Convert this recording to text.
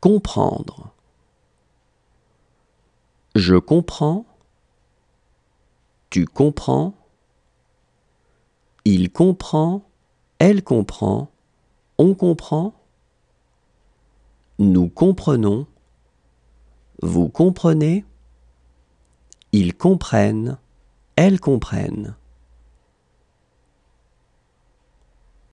Comprendre. Je comprends. Tu comprends. Il comprend. Elle comprend. On comprend. Nous comprenons. Vous comprenez. Ils comprennent. Elles comprennent.